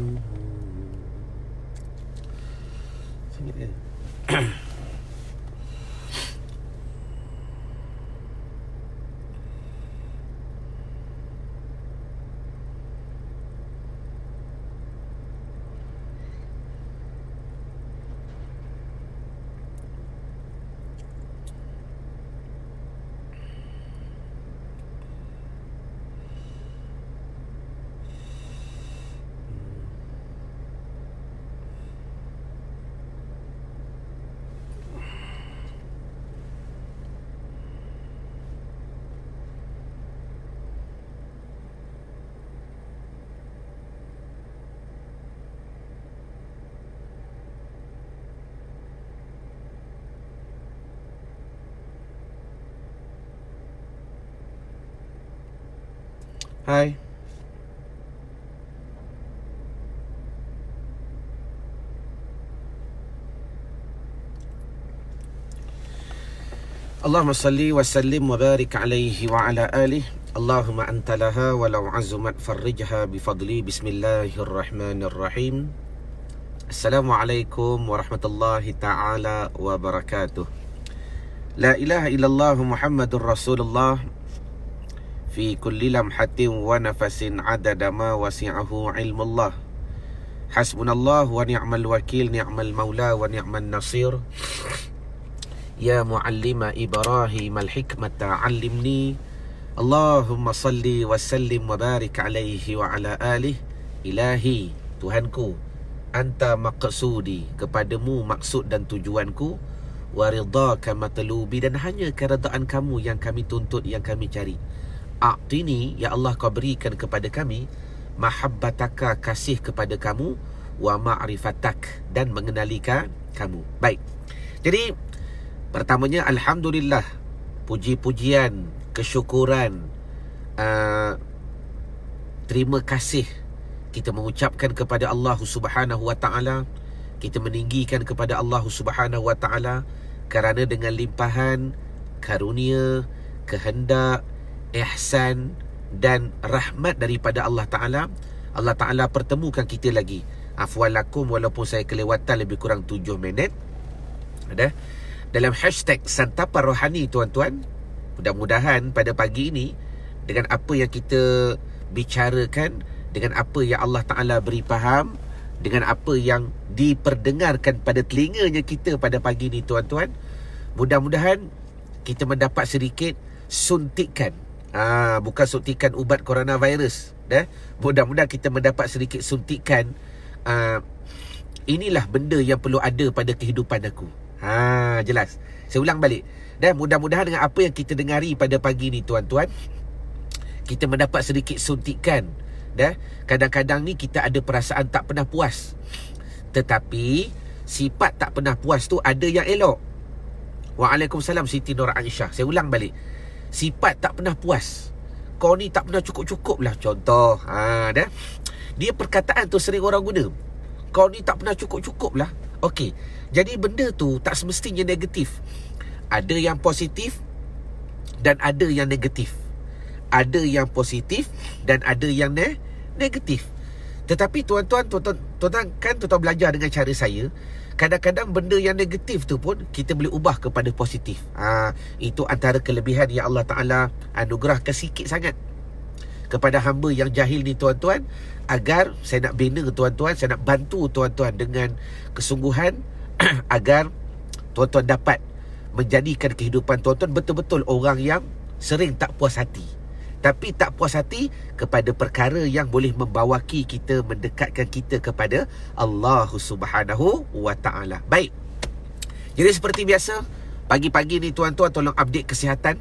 I think it is. هاي اللهم صل وسلم وبارك عليه وعلى آله اللهم أنت لها ولو عزمت فرجها بفضلي بسم الله الرحمن الرحيم السلام عليكم ورحمة الله تعالى وبركاته لا إله إلا الله محمد رسول الله fi kulli lamhatin wa nafasin adada ma wasi'ahu ilmullah hasbunallah wa ni'mal wakil ni'mal maula wa ni'mal nasir ya muallima ibrahim al hikmata allimni Allahumma salli wa sallim wa barik alaihi wa ala alih ilahi Tuhanku anta maqsudi kepadamu maksud dan tujuanku wa ridha dan hanya keredaan kamu yang kami tuntut yang kami cari A'tini ya Allah kau berikan kepada kami mahabbataka kasih kepada kamu wa ma'rifatak dan mengenalika kamu. Baik. Jadi pertamanya alhamdulillah puji-pujian, kesyukuran uh, terima kasih kita mengucapkan kepada Allah Subhanahu wa taala, kita meninggikan kepada Allah Subhanahu wa taala kerana dengan limpahan karunia, kehendak ihsan dan rahmat daripada Allah Ta'ala Allah Ta'ala pertemukan kita lagi Afwalakum walaupun saya kelewatan lebih kurang 7 minit Ada Dalam hashtag Santapan Rohani tuan-tuan Mudah-mudahan pada pagi ini Dengan apa yang kita bicarakan Dengan apa yang Allah Ta'ala beri faham Dengan apa yang diperdengarkan pada telinganya kita pada pagi ini tuan-tuan Mudah-mudahan kita mendapat sedikit suntikan Ah, bukan suntikan ubat coronavirus. Eh? Mudah-mudahan kita mendapat sedikit suntikan. Ah, inilah benda yang perlu ada pada kehidupan aku. Ha, ah, jelas. Saya ulang balik. Dan mudah-mudahan dengan apa yang kita dengari pada pagi ni tuan-tuan. Kita mendapat sedikit suntikan. Dah. Ya? Kadang-kadang ni kita ada perasaan tak pernah puas. Tetapi sifat tak pernah puas tu ada yang elok. Waalaikumsalam Siti Nur Aisyah. Saya ulang balik sifat tak pernah puas. Kau ni tak pernah cukup-cukup lah contoh. Ha, dah. Dia perkataan tu sering orang guna. Kau ni tak pernah cukup-cukup lah. Okey. Jadi benda tu tak semestinya negatif. Ada yang positif dan ada yang negatif. Ada yang positif dan ada yang ne- negatif. Tetapi tuan-tuan, tuan-tuan, kan tuan-tuan belajar dengan cara saya kadang-kadang benda yang negatif tu pun kita boleh ubah kepada positif. Ha, itu antara kelebihan yang Allah Ta'ala anugerahkan sikit sangat kepada hamba yang jahil ni tuan-tuan agar saya nak bina tuan-tuan saya nak bantu tuan-tuan dengan kesungguhan agar tuan-tuan dapat menjadikan kehidupan tuan-tuan betul-betul orang yang sering tak puas hati tapi tak puas hati kepada perkara yang boleh membawaki kita mendekatkan kita kepada Allah Subhanahu wa Baik. Jadi seperti biasa, pagi-pagi ni tuan-tuan tolong update kesihatan.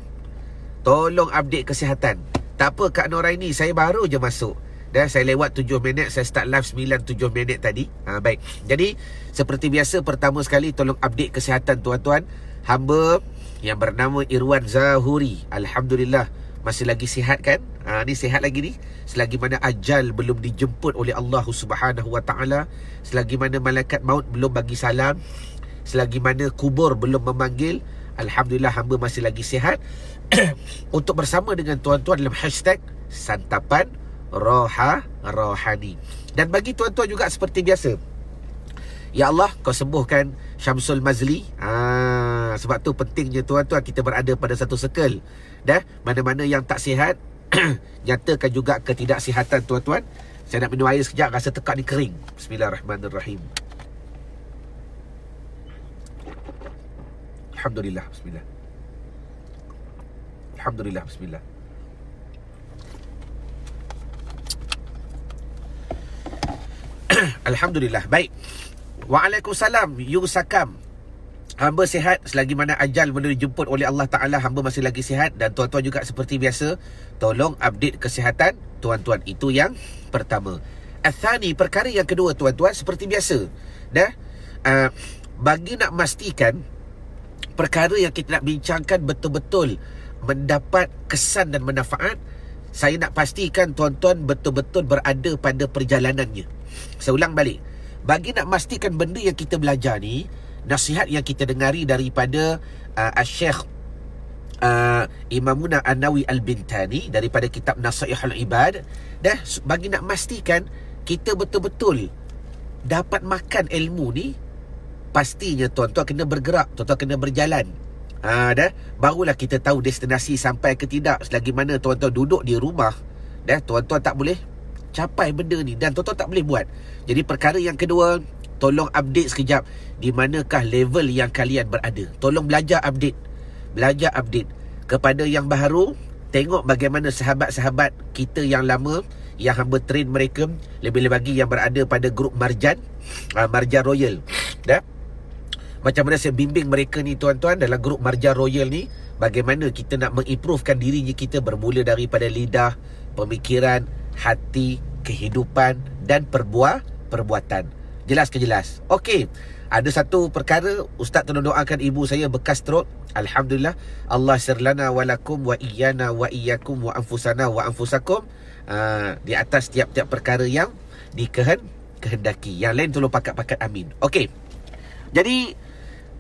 Tolong update kesihatan. Tak apa Kak Noraini, saya baru je masuk. Dah saya lewat 7 minit, saya start live 9 7 minit tadi. Ha, baik. Jadi seperti biasa pertama sekali tolong update kesihatan tuan-tuan. Hamba yang bernama Irwan Zahuri, alhamdulillah masih lagi sihat kan ha, ni sihat lagi ni selagi mana ajal belum dijemput oleh Allah Subhanahu Wa Taala selagi mana malaikat maut belum bagi salam selagi mana kubur belum memanggil alhamdulillah hamba masih lagi sihat untuk bersama dengan tuan-tuan dalam hashtag santapan roha rohani dan bagi tuan-tuan juga seperti biasa Ya Allah kau sembuhkan Syamsul Mazli ha, Sebab tu pentingnya tuan-tuan kita berada pada satu circle dan mana-mana yang tak sihat nyatakan juga ketidaksihatan tuan-tuan saya nak minum air sekejap rasa tekak ni kering bismillahirrahmanirrahim alhamdulillah bismillah alhamdulillah bismillah alhamdulillah baik Waalaikumsalam Yusakam. Hamba sihat selagi mana ajal belum dijemput oleh Allah Ta'ala Hamba masih lagi sihat dan tuan-tuan juga seperti biasa Tolong update kesihatan tuan-tuan Itu yang pertama Athani perkara yang kedua tuan-tuan seperti biasa Dah uh, Bagi nak memastikan Perkara yang kita nak bincangkan betul-betul Mendapat kesan dan manfaat Saya nak pastikan tuan-tuan betul-betul berada pada perjalanannya Saya ulang balik Bagi nak memastikan benda yang kita belajar ni nasihat yang kita dengari daripada uh, asy uh, Imamuna An-Nawi Al-Bintani daripada kitab Nasihatul Ibad dah bagi nak memastikan kita betul-betul dapat makan ilmu ni pastinya tuan-tuan kena bergerak tuan-tuan kena berjalan uh, dah barulah kita tahu destinasi sampai ke tidak selagi mana tuan-tuan duduk di rumah dah tuan-tuan tak boleh capai benda ni dan tuan-tuan tak boleh buat jadi perkara yang kedua Tolong update sekejap di manakah level yang kalian berada. Tolong belajar update. Belajar update. Kepada yang baru, tengok bagaimana sahabat-sahabat kita yang lama, yang hamba train mereka, lebih-lebih lagi yang berada pada grup Marjan, uh, Marjan Royal. Dah? Ya? Macam mana saya bimbing mereka ni tuan-tuan dalam grup Marjan Royal ni, bagaimana kita nak mengimprovekan diri kita bermula daripada lidah, pemikiran, hati, kehidupan dan perbuah perbuatan. Jelas ke jelas Okey Ada satu perkara Ustaz tolong doakan ibu saya Bekas teruk Alhamdulillah Allah sirlana walakum Wa iyana wa iyakum Wa anfusana wa anfusakum uh, Di atas tiap-tiap perkara yang Dikehen Kehendaki Yang lain tolong pakat-pakat amin Okey Jadi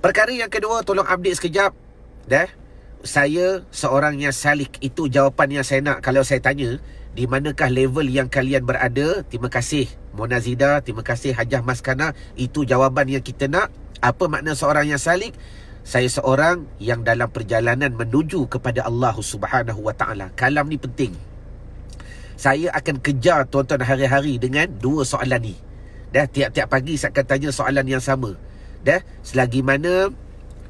Perkara yang kedua Tolong update sekejap Dah saya seorang yang salik Itu jawapan yang saya nak Kalau saya tanya di manakah level yang kalian berada? Terima kasih Mona Zida, terima kasih Hajah Maskana. Itu jawapan yang kita nak. Apa makna seorang yang salik? Saya seorang yang dalam perjalanan menuju kepada Allah Subhanahu Wa Kalam ni penting. Saya akan kejar tuan-tuan hari-hari dengan dua soalan ni. Dah tiap-tiap pagi saya akan tanya soalan yang sama. Dah selagi mana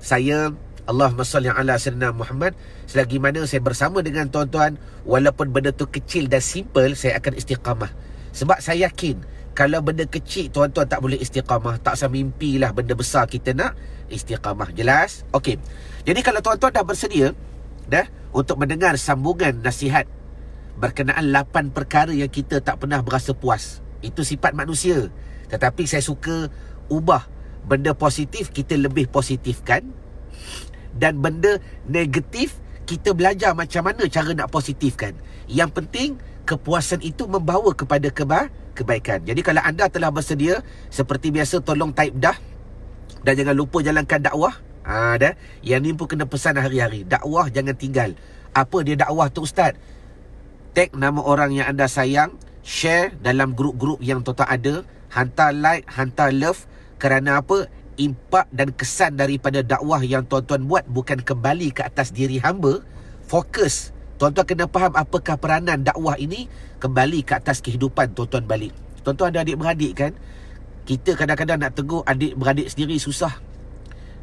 saya Allahumma salli ala sayyidina Muhammad Selagi mana saya bersama dengan tuan-tuan Walaupun benda tu kecil dan simple Saya akan istiqamah Sebab saya yakin Kalau benda kecil tuan-tuan tak boleh istiqamah Tak usah mimpilah benda besar kita nak Istiqamah jelas Okey. Jadi kalau tuan-tuan dah bersedia dah Untuk mendengar sambungan nasihat Berkenaan lapan perkara yang kita tak pernah berasa puas Itu sifat manusia Tetapi saya suka ubah Benda positif kita lebih positifkan dan benda negatif kita belajar macam mana cara nak positifkan. Yang penting, kepuasan itu membawa kepada keba kebaikan. Jadi kalau anda telah bersedia, seperti biasa tolong type dah. Dan jangan lupa jalankan dakwah. Ha, dah. Yang ni pun kena pesan hari-hari. Dakwah jangan tinggal. Apa dia dakwah tu Ustaz? Tag nama orang yang anda sayang. Share dalam grup-grup yang total ada. Hantar like, hantar love. Kerana apa? impak dan kesan daripada dakwah yang tuan-tuan buat bukan kembali ke atas diri hamba fokus tuan-tuan kena faham apakah peranan dakwah ini kembali ke atas kehidupan tuan-tuan balik tuan-tuan ada adik-beradik kan kita kadang-kadang nak tegur adik-beradik sendiri susah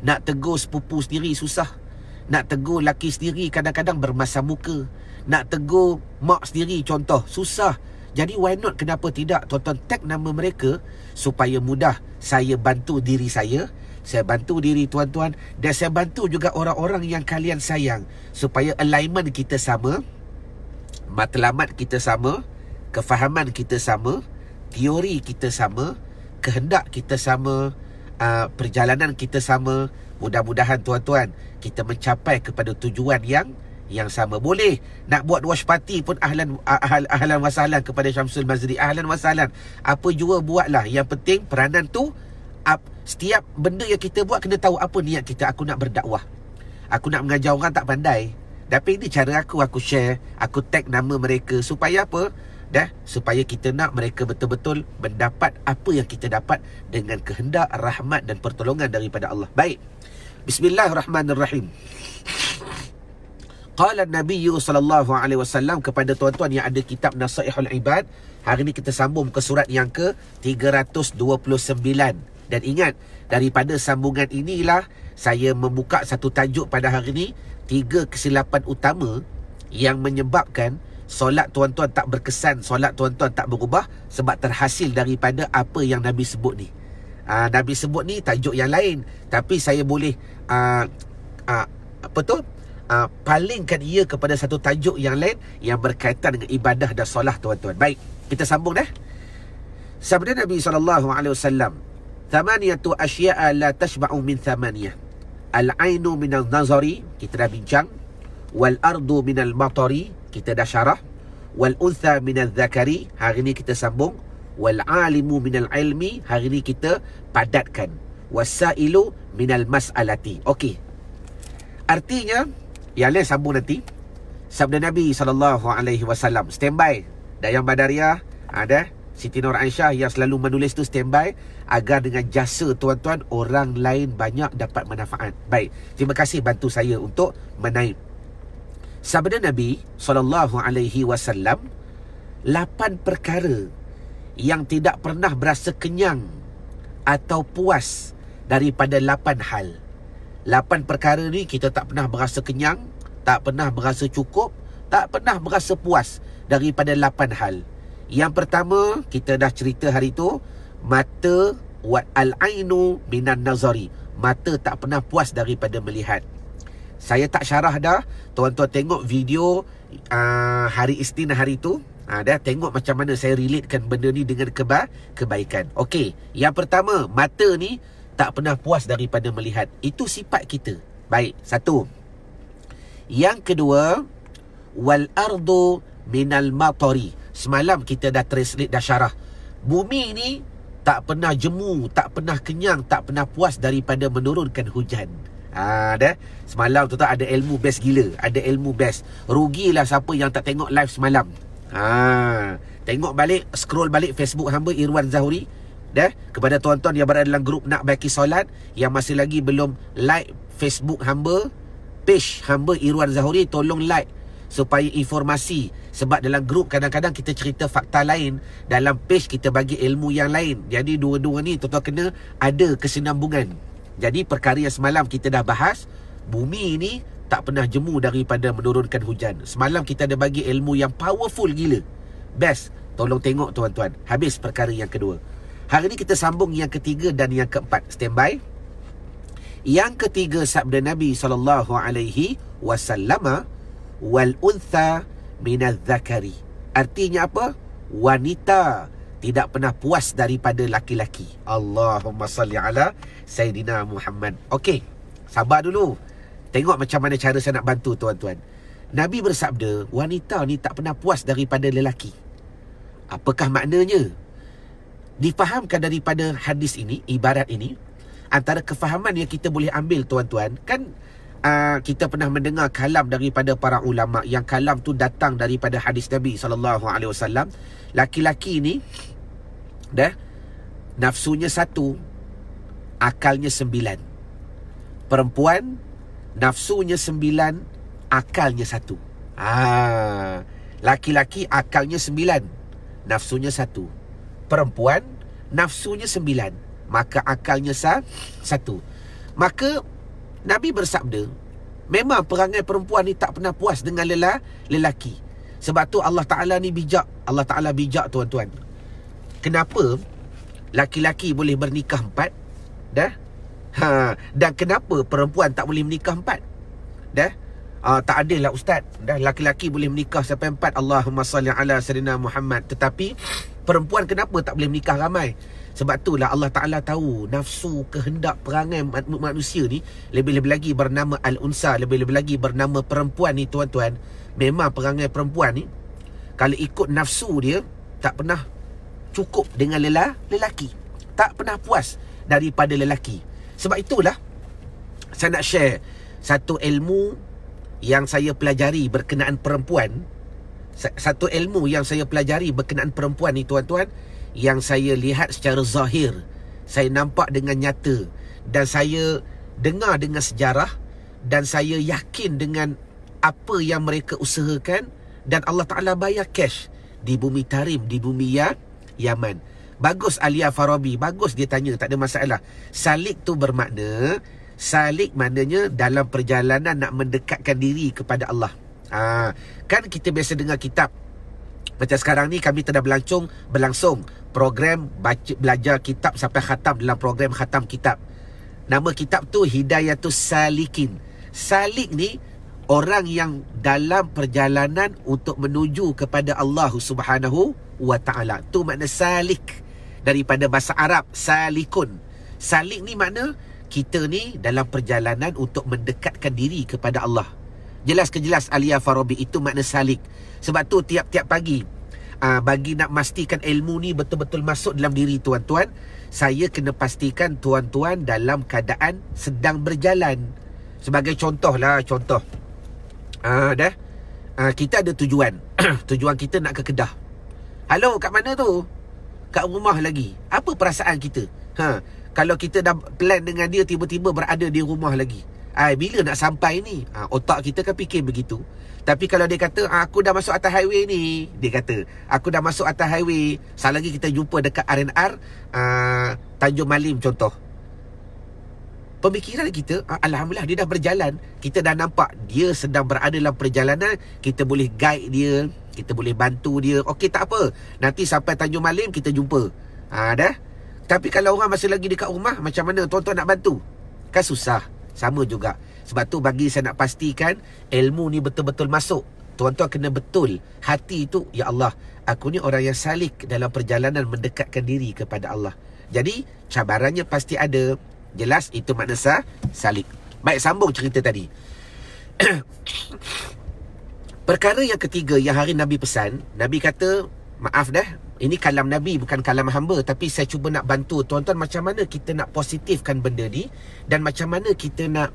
nak tegur sepupu sendiri susah nak tegur laki sendiri kadang-kadang bermasa muka nak tegur mak sendiri contoh susah jadi why not kenapa tidak tuan-tuan tag nama mereka supaya mudah saya bantu diri saya saya bantu diri tuan-tuan dan saya bantu juga orang-orang yang kalian sayang supaya alignment kita sama matlamat kita sama kefahaman kita sama teori kita sama kehendak kita sama uh, perjalanan kita sama mudah-mudahan tuan-tuan kita mencapai kepada tujuan yang yang sama boleh nak buat wash party pun ahlan ahal, ahlan wasalan kepada Syamsul Mazri ahlan wasalan apa jua buatlah yang penting peranan tu up, setiap benda yang kita buat kena tahu apa niat kita aku nak berdakwah aku nak mengajar orang tak pandai tapi ini cara aku aku share aku tag nama mereka supaya apa dah supaya kita nak mereka betul-betul mendapat apa yang kita dapat dengan kehendak rahmat dan pertolongan daripada Allah baik bismillahirrahmanirrahim Qala Nabi sallallahu alaihi wasallam kepada tuan-tuan yang ada kitab Nasaihul Ibad, hari ini kita sambung ke surat yang ke 329. Dan ingat, daripada sambungan inilah saya membuka satu tajuk pada hari ini, tiga kesilapan utama yang menyebabkan solat tuan-tuan tak berkesan, solat tuan-tuan tak berubah sebab terhasil daripada apa yang Nabi sebut ni. Uh, Nabi sebut ni tajuk yang lain, tapi saya boleh uh, uh, apa tu uh, palingkan ia kepada satu tajuk yang lain yang berkaitan dengan ibadah dan solat tuan-tuan. Baik, kita sambung dah. Eh. Sabda Nabi sallallahu alaihi wasallam, "Thamaniyatu asya'a la tashba'u min thamaniyah." Al-ainu min al-nazari, kita dah bincang. Wal-ardu min al-matari, kita dah syarah. Wal-untha min al-zakari, hari ni kita sambung. Wal-alimu min al-ilmi, hari ni kita padatkan. Wasailu min al-mas'alati. Okey. Artinya, yang lain sambung nanti Sabda Nabi SAW Standby yang Badaria ha, Ada Siti Nur Aisyah yang selalu menulis tu standby Agar dengan jasa tuan-tuan Orang lain banyak dapat manfaat Baik Terima kasih bantu saya untuk menaip Sabda Nabi SAW Lapan perkara Yang tidak pernah berasa kenyang Atau puas Daripada lapan hal Lapan perkara ni kita tak pernah berasa kenyang, tak pernah berasa cukup, tak pernah berasa puas daripada lapan hal. Yang pertama, kita dah cerita hari tu, mata wat al-ainu minan nazari. Mata tak pernah puas daripada melihat. Saya tak syarah dah, tuan-tuan tengok video uh, hari istina hari tu, Ha, dah tengok macam mana saya relatekan benda ni dengan keba kebaikan. Okey, yang pertama, mata ni tak pernah puas daripada melihat. Itu sifat kita. Baik, satu. Yang kedua, wal ardu minal matari. Semalam kita dah translate dah syarah. Bumi ni tak pernah jemu, tak pernah kenyang, tak pernah puas daripada menurunkan hujan. Ada ha, semalam tu tak ada ilmu best gila, ada ilmu best. Rugilah siapa yang tak tengok live semalam. Ha, tengok balik, scroll balik Facebook hamba Irwan Zahuri, eh, kepada tuan-tuan yang berada dalam grup nak baiki solat yang masih lagi belum like Facebook hamba page hamba Irwan Zahuri tolong like supaya informasi sebab dalam grup kadang-kadang kita cerita fakta lain dalam page kita bagi ilmu yang lain jadi dua-dua ni tuan-tuan kena ada kesinambungan jadi perkara yang semalam kita dah bahas bumi ini tak pernah jemu daripada menurunkan hujan semalam kita ada bagi ilmu yang powerful gila best tolong tengok tuan-tuan habis perkara yang kedua Hari ini kita sambung yang ketiga dan yang keempat. Standby. Yang ketiga sabda Nabi saw alaihi wasallam wal untha min zakari Artinya apa? Wanita tidak pernah puas daripada laki-laki. Allahumma salli ala Sayyidina Muhammad. Okey, sabar dulu. Tengok macam mana cara saya nak bantu tuan-tuan. Nabi bersabda, wanita ni tak pernah puas daripada lelaki. Apakah maknanya? difahamkan daripada hadis ini, ibarat ini, antara kefahaman yang kita boleh ambil tuan-tuan, kan uh, kita pernah mendengar kalam daripada para ulama yang kalam tu datang daripada hadis Nabi saw Laki-laki ni dah nafsunya satu, akalnya sembilan. Perempuan nafsunya sembilan, akalnya satu. Ah, laki-laki akalnya sembilan, nafsunya satu perempuan Nafsunya sembilan Maka akalnya satu Maka Nabi bersabda Memang perangai perempuan ni tak pernah puas dengan lelaki Sebab tu Allah Ta'ala ni bijak Allah Ta'ala bijak tuan-tuan Kenapa Laki-laki boleh bernikah empat Dah ha, Dan kenapa perempuan tak boleh menikah empat Dah Uh, tak ada lah ustaz. Dah laki-laki boleh menikah sampai empat. Allahumma salli ala serina Muhammad. Tetapi perempuan kenapa tak boleh menikah ramai sebab tu lah Allah Ta'ala tahu nafsu kehendak perangai manusia ni lebih-lebih lagi bernama Al-Unsa lebih-lebih lagi bernama perempuan ni tuan-tuan memang perangai perempuan ni kalau ikut nafsu dia tak pernah cukup dengan lelah, lelaki tak pernah puas daripada lelaki sebab itulah saya nak share satu ilmu yang saya pelajari berkenaan perempuan satu ilmu yang saya pelajari berkenaan perempuan ni tuan-tuan yang saya lihat secara zahir saya nampak dengan nyata dan saya dengar dengan sejarah dan saya yakin dengan apa yang mereka usahakan dan Allah Ta'ala bayar cash di bumi Tarim, di bumi ya, Yaman. Bagus Alia Farabi, bagus dia tanya, tak ada masalah. Salik tu bermakna, salik maknanya dalam perjalanan nak mendekatkan diri kepada Allah. Ah, kan kita biasa dengar kitab. Macam sekarang ni kami telah berlangsung berlangsung program baca, belajar kitab sampai khatam dalam program khatam kitab. Nama kitab tu Hidayatus Salikin. Salik ni orang yang dalam perjalanan untuk menuju kepada Allah Subhanahu wa taala. Tu makna salik daripada bahasa Arab salikun. Salik ni makna kita ni dalam perjalanan untuk mendekatkan diri kepada Allah. Jelas ke jelas Alia Farabi itu makna salik. Sebab tu tiap-tiap pagi uh, bagi nak pastikan ilmu ni betul-betul masuk dalam diri tuan-tuan, saya kena pastikan tuan-tuan dalam keadaan sedang berjalan. Sebagai contohlah, contoh. Ah uh, dah. Uh, kita ada tujuan. tujuan kita nak ke Kedah. Halo, kat mana tu? Kat rumah lagi. Apa perasaan kita? Ha, kalau kita dah plan dengan dia tiba-tiba berada di rumah lagi. Ai, bila nak sampai ni? Ha, otak kita kan fikir begitu. Tapi kalau dia kata, ah, aku dah masuk atas highway ni. Dia kata, aku dah masuk atas highway. Salah lagi kita jumpa dekat R&R. Ha, ah, Tanjung Malim contoh. Pemikiran kita, Alhamdulillah dia dah berjalan. Kita dah nampak dia sedang berada dalam perjalanan. Kita boleh guide dia. Kita boleh bantu dia. Okey tak apa. Nanti sampai Tanjung Malim kita jumpa. Ha, dah? Tapi kalau orang masih lagi dekat rumah, macam mana tuan-tuan nak bantu? Kan susah. Sama juga. Sebab tu bagi saya nak pastikan ilmu ni betul-betul masuk. Tuan-tuan kena betul hati itu, Ya Allah, aku ni orang yang salik dalam perjalanan mendekatkan diri kepada Allah. Jadi, cabarannya pasti ada. Jelas itu makna sah, salik. Baik, sambung cerita tadi. Perkara yang ketiga yang hari Nabi pesan, Nabi kata, maaf dah, ini kalam Nabi bukan kalam hamba tapi saya cuba nak bantu tuan-tuan macam mana kita nak positifkan benda ni dan macam mana kita nak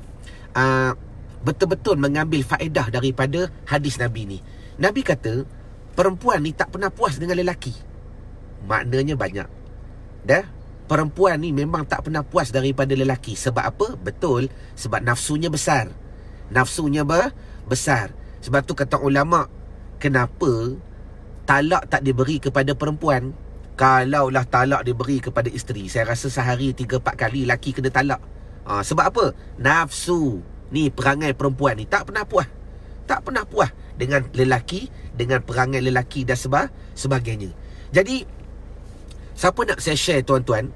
uh, betul-betul mengambil faedah daripada hadis Nabi ni. Nabi kata perempuan ni tak pernah puas dengan lelaki. Maknanya banyak. Dah? Perempuan ni memang tak pernah puas daripada lelaki. Sebab apa? Betul. Sebab nafsunya besar. Nafsunya ber besar. Sebab tu kata ulama' Kenapa talak tak diberi kepada perempuan Kalaulah talak diberi kepada isteri Saya rasa sehari 3-4 kali laki kena talak ha, Sebab apa? Nafsu Ni perangai perempuan ni tak pernah puas Tak pernah puas dengan lelaki Dengan perangai lelaki dan sebab sebagainya Jadi Siapa nak saya share tuan-tuan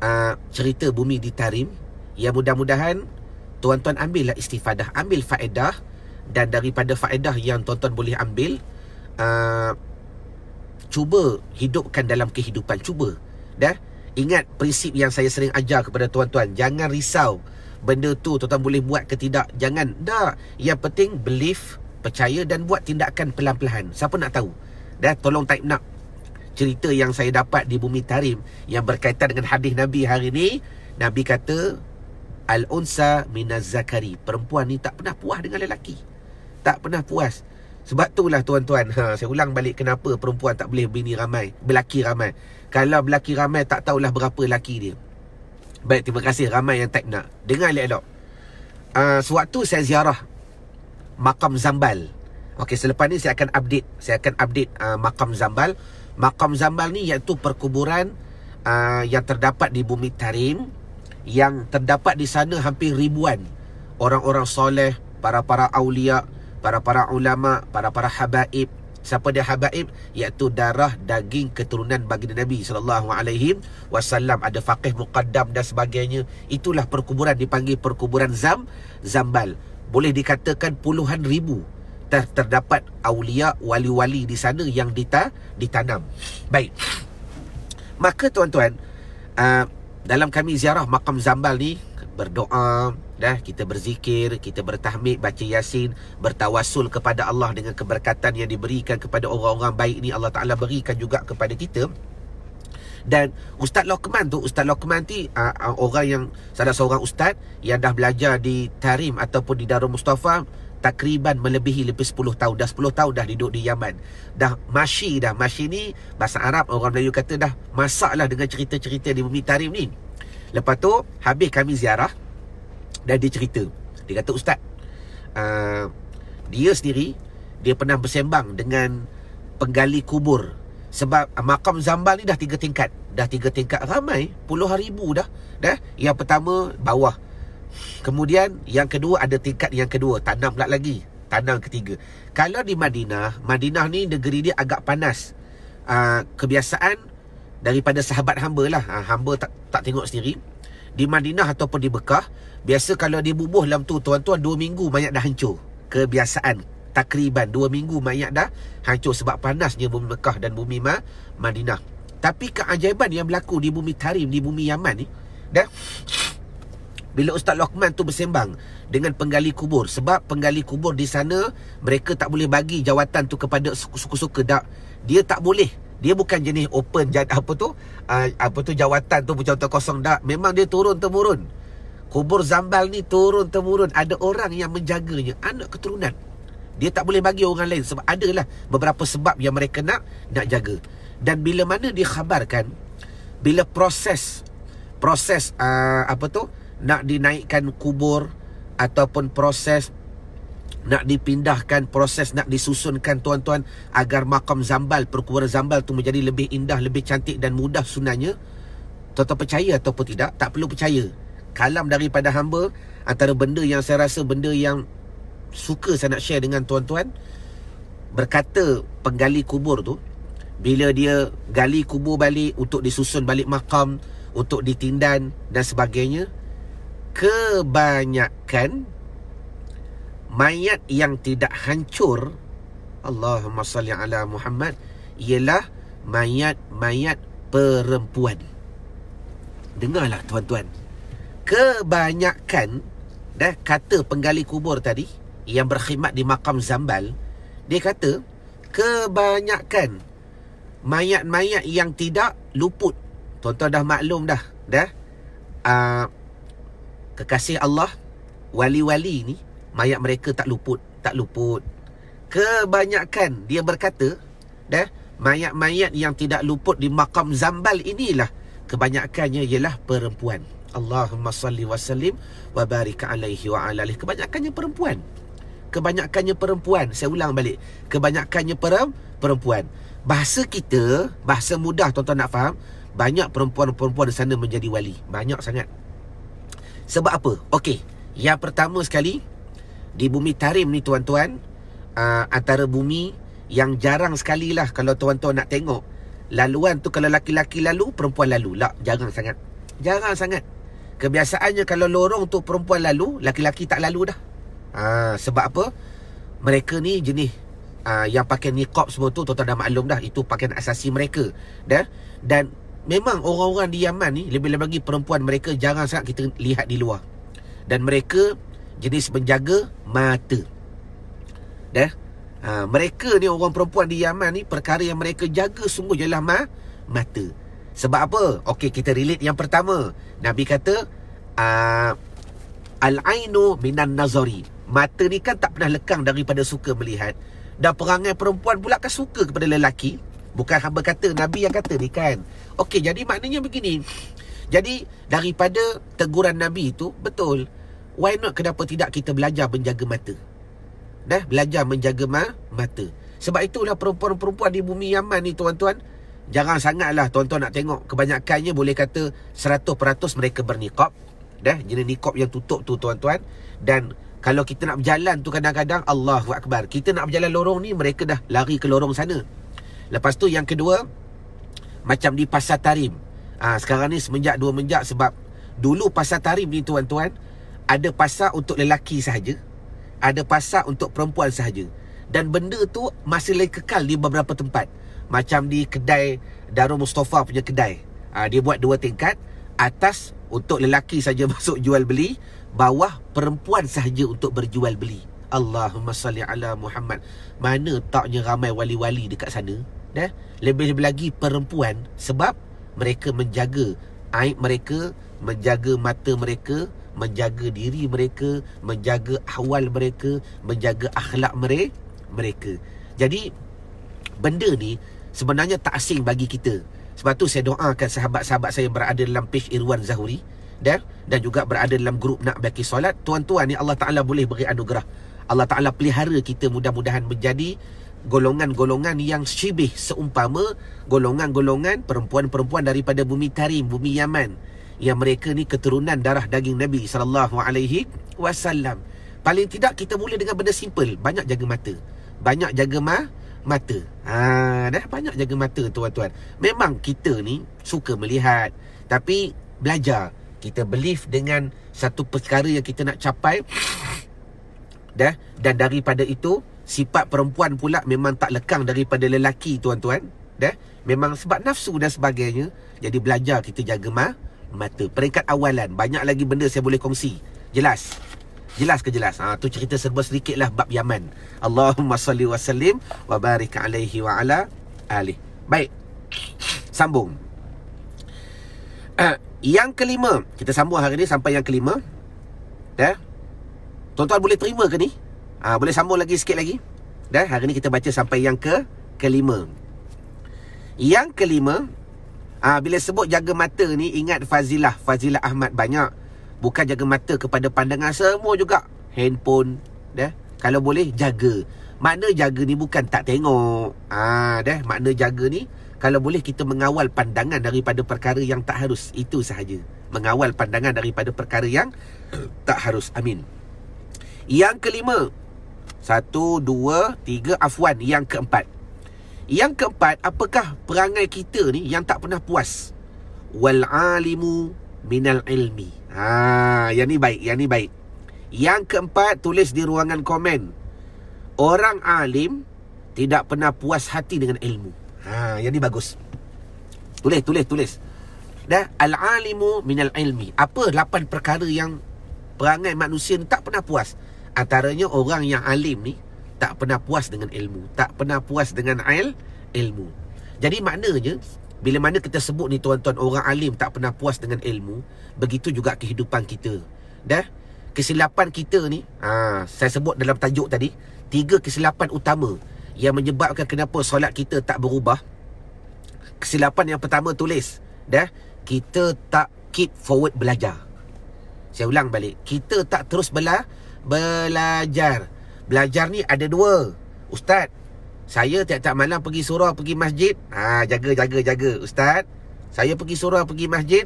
uh, Cerita bumi di Tarim Yang mudah-mudahan Tuan-tuan ambillah istifadah Ambil faedah Dan daripada faedah yang tuan-tuan boleh ambil uh, cuba hidupkan dalam kehidupan cuba dah ingat prinsip yang saya sering ajar kepada tuan-tuan jangan risau benda tu tuan-tuan boleh buat ke tidak jangan dah yang penting belief percaya dan buat tindakan pelan-pelan siapa nak tahu dah tolong type nak cerita yang saya dapat di bumi tarim yang berkaitan dengan hadis nabi hari ini nabi kata al unsa minaz zakari perempuan ni tak pernah puas dengan lelaki tak pernah puas sebab tu lah tuan-tuan ha, Saya ulang balik kenapa perempuan tak boleh bini ramai Belaki ramai Kalau belaki ramai tak tahulah berapa laki dia Baik terima kasih ramai yang tak nak Dengar elok-elok uh, Sewaktu saya ziarah Makam Zambal Okey selepas ni saya akan update Saya akan update uh, Makam Zambal Makam Zambal ni iaitu perkuburan uh, Yang terdapat di Bumi Tarim Yang terdapat di sana hampir ribuan Orang-orang soleh Para-para awliya para-para ulama, para-para habaib. Siapa dia habaib? Iaitu darah daging keturunan bagi Nabi sallallahu alaihi wasallam. Ada faqih muqaddam dan sebagainya. Itulah perkuburan dipanggil perkuburan Zam Zambal. Boleh dikatakan puluhan ribu ter terdapat aulia wali-wali di sana yang dita ditanam. Baik. Maka tuan-tuan, uh, dalam kami ziarah makam Zambal ni berdoa dah kita berzikir, kita bertahmid, baca yasin, bertawasul kepada Allah dengan keberkatan yang diberikan kepada orang-orang baik ni Allah Taala berikan juga kepada kita. Dan Ustaz Lokman tu, Ustaz Lokman ni uh, orang yang salah seorang ustaz yang dah belajar di Tarim ataupun di Darul Mustafa takriban melebihi lebih 10 tahun dah 10 tahun dah duduk di Yaman dah mashi dah mashi ni bahasa Arab orang Melayu kata dah masak lah dengan cerita-cerita di bumi Tarim ni lepas tu habis kami ziarah dan dia cerita Dia kata ustaz uh, Dia sendiri Dia pernah bersembang dengan Penggali kubur Sebab uh, makam Zambal ni dah tiga tingkat Dah tiga tingkat ramai puluh ribu dah, dah. Yang pertama bawah Kemudian yang kedua ada tingkat yang kedua Tanam pula lagi Tanam ketiga Kalau di Madinah Madinah ni negeri dia agak panas uh, Kebiasaan daripada sahabat hamba lah uh, Hamba tak, tak tengok sendiri Di Madinah ataupun di Bekah Biasa kalau dia bubuh dalam tu Tuan-tuan 2 minggu mayat dah hancur Kebiasaan Takriban 2 minggu mayat dah hancur Sebab panasnya bumi Mekah dan bumi Ma, Madinah Tapi keajaiban yang berlaku di bumi Tarim Di bumi Yaman ni Dah bila Ustaz Lokman tu bersembang dengan penggali kubur sebab penggali kubur di sana mereka tak boleh bagi jawatan tu kepada suku-suku dak dia tak boleh dia bukan jenis open apa tu ah, apa tu jawatan tu macam kosong dak memang dia turun temurun Kubur zambal ni turun-temurun Ada orang yang menjaganya Anak keturunan Dia tak boleh bagi orang lain Sebab adalah beberapa sebab yang mereka nak nak jaga Dan bila mana dikhabarkan Bila proses Proses uh, apa tu Nak dinaikkan kubur Ataupun proses nak dipindahkan proses nak disusunkan tuan-tuan agar makam zambal perkuburan zambal tu menjadi lebih indah lebih cantik dan mudah sunnahnya tuan-tuan percaya ataupun tidak tak perlu percaya kalam daripada hamba antara benda yang saya rasa benda yang suka saya nak share dengan tuan-tuan berkata penggali kubur tu bila dia gali kubur balik untuk disusun balik makam untuk ditindan dan sebagainya kebanyakan mayat yang tidak hancur Allahumma salli ala Muhammad ialah mayat-mayat perempuan dengarlah tuan-tuan kebanyakan dah kata penggali kubur tadi yang berkhidmat di makam Zambal dia kata kebanyakan mayat-mayat yang tidak luput tuan-tuan dah maklum dah dah uh, kekasih Allah wali-wali ni mayat mereka tak luput tak luput kebanyakan dia berkata dah mayat-mayat yang tidak luput di makam Zambal inilah kebanyakannya ialah perempuan Allahumma salli wa sallim wa barik alaihi wa ala alihi. Kebanyakannya perempuan. Kebanyakannya perempuan. Saya ulang balik. Kebanyakannya perempuan. Bahasa kita, bahasa mudah tuan-tuan nak faham, banyak perempuan-perempuan di sana menjadi wali. Banyak sangat. Sebab apa? Okey. Yang pertama sekali, di bumi Tarim ni tuan-tuan, uh, antara bumi yang jarang sekali lah kalau tuan-tuan nak tengok. Laluan tu kalau laki-laki lalu, perempuan lalu. Tak, jarang sangat. Jarang sangat. Kebiasaannya kalau lorong untuk perempuan lalu, laki-laki tak lalu dah. Ha, sebab apa? Mereka ni jenis ha, yang pakai niqab semua tu, tuan-tuan dah maklum dah. Itu pakaian asasi mereka. Dan, dan memang orang-orang di Yaman ni, lebih-lebih lagi perempuan mereka jangan sangat kita lihat di luar. Dan mereka jenis menjaga mata. dah. ha, mereka ni orang perempuan di Yaman ni, perkara yang mereka jaga sungguh jelah ma mata. Sebab apa? Okey, kita relate yang pertama. Nabi kata, uh, Al-Ainu minan nazari. Mata ni kan tak pernah lekang daripada suka melihat. Dan perangai perempuan pula kan suka kepada lelaki. Bukan hamba kata, Nabi yang kata ni kan. Okey, jadi maknanya begini. Jadi, daripada teguran Nabi itu, betul. Why not kenapa tidak kita belajar menjaga mata? Dah, belajar menjaga ma mata. Sebab itulah perempuan-perempuan di bumi Yaman ni tuan-tuan. Jangan sangatlah tuan-tuan nak tengok kebanyakannya boleh kata 100% mereka berniqab dah jenis niqab yang tutup tu tuan-tuan dan kalau kita nak berjalan tu kadang-kadang Allahu akbar kita nak berjalan lorong ni mereka dah lari ke lorong sana lepas tu yang kedua macam di pasar tarim ah ha, sekarang ni semenjak dua menjak sebab dulu pasar tarim ni tuan-tuan ada pasar untuk lelaki sahaja ada pasar untuk perempuan sahaja dan benda tu masih lagi kekal di beberapa tempat macam di kedai Darul Mustafa punya kedai. Uh, dia buat dua tingkat, atas untuk lelaki saja masuk jual beli, bawah perempuan saja untuk berjual beli. Allahumma salli ala Muhammad. Mana taknya ramai wali-wali dekat sana, dah. Ya? Lebih-lebih lagi perempuan sebab mereka menjaga aib mereka, menjaga mata mereka, menjaga diri mereka, menjaga awal mereka, menjaga akhlak mereka. Jadi benda ni sebenarnya tak asing bagi kita. Sebab tu saya doakan sahabat-sahabat saya berada dalam page Irwan Zahuri dan dan juga berada dalam grup nak baki solat. Tuan-tuan ni ya Allah Taala boleh beri anugerah. Allah Taala pelihara kita mudah-mudahan menjadi golongan-golongan yang syibih seumpama golongan-golongan perempuan-perempuan daripada bumi Tarim, bumi Yaman yang mereka ni keturunan darah daging Nabi sallallahu alaihi wasallam. Paling tidak kita mula dengan benda simple, banyak jaga mata. Banyak jaga mah, mata. Ha, dah banyak jaga mata tuan-tuan. Memang kita ni suka melihat. Tapi belajar. Kita believe dengan satu perkara yang kita nak capai. Dah. Dan daripada itu, sifat perempuan pula memang tak lekang daripada lelaki tuan-tuan. Dah. Memang sebab nafsu dan sebagainya. Jadi belajar kita jaga ma mata. Peringkat awalan. Banyak lagi benda saya boleh kongsi. Jelas. Jelas. Jelas ke jelas? Ha, tu cerita serba sedikit lah bab Yaman. Allahumma salli wa sallim wa barik alaihi wa ala alih. Baik. Sambung. Uh, yang kelima. Kita sambung hari ni sampai yang kelima. Ya. Yeah. tuan boleh terima ke ni? Ha, boleh sambung lagi sikit lagi? Dah, hari ni kita baca sampai yang ke kelima. Yang kelima, ha, bila sebut jaga mata ni, ingat Fazilah. Fazilah Ahmad banyak bukan jaga mata kepada pandangan semua juga handphone deh kalau boleh jaga makna jaga ni bukan tak tengok ah deh makna jaga ni kalau boleh kita mengawal pandangan daripada perkara yang tak harus itu sahaja mengawal pandangan daripada perkara yang tak harus amin yang kelima satu, dua, tiga, afwan Yang keempat Yang keempat, apakah perangai kita ni yang tak pernah puas? Wal alimu minal ilmi Ha, yang ni baik, yang ni baik. Yang keempat, tulis di ruangan komen. Orang alim tidak pernah puas hati dengan ilmu. Ha, yang ni bagus. Tulis, tulis, tulis. Dah al-alimu minal ilmi. Apa lapan perkara yang perangai manusia ni tak pernah puas? Antaranya orang yang alim ni tak pernah puas dengan ilmu, tak pernah puas dengan ail ilmu. Jadi maknanya bila mana kita sebut ni tuan-tuan orang alim tak pernah puas dengan ilmu, begitu juga kehidupan kita. Dah? Kesilapan kita ni, ha, saya sebut dalam tajuk tadi, tiga kesilapan utama yang menyebabkan kenapa solat kita tak berubah. Kesilapan yang pertama tulis, dah? Kita tak keep forward belajar. Saya ulang balik, kita tak terus bela belajar. Belajar ni ada dua. Ustaz, saya tiap-tiap malam pergi surau pergi masjid ha, Jaga jaga jaga Ustaz Saya pergi surau pergi masjid